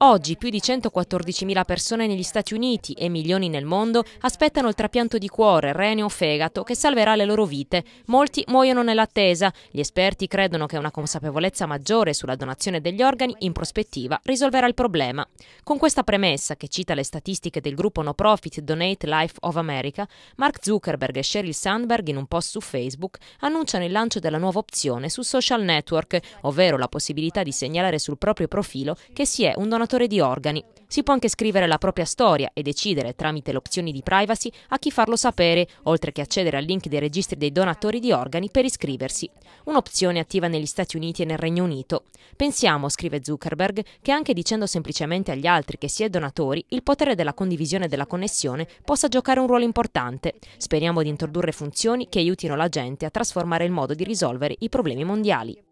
Oggi più di 114.000 persone negli Stati Uniti e milioni nel mondo aspettano il trapianto di cuore, rene o fegato che salverà le loro vite. Molti muoiono nell'attesa. Gli esperti credono che una consapevolezza maggiore sulla donazione degli organi in prospettiva risolverà il problema. Con questa premessa che cita le statistiche del gruppo no profit Donate Life of America, Mark Zuckerberg e Sheryl Sandberg in un post su Facebook annunciano il lancio della nuova opzione su social network, ovvero la possibilità di segnalare sul proprio profilo che si è un donatore di organi. Si può anche scrivere la propria storia e decidere tramite le opzioni di privacy a chi farlo sapere, oltre che accedere al link dei registri dei donatori di organi per iscriversi. Un'opzione attiva negli Stati Uniti e nel Regno Unito. Pensiamo, scrive Zuckerberg, che anche dicendo semplicemente agli altri che si è donatori, il potere della condivisione e della connessione possa giocare un ruolo importante. Speriamo di introdurre funzioni che aiutino la gente a trasformare il modo di risolvere i problemi mondiali.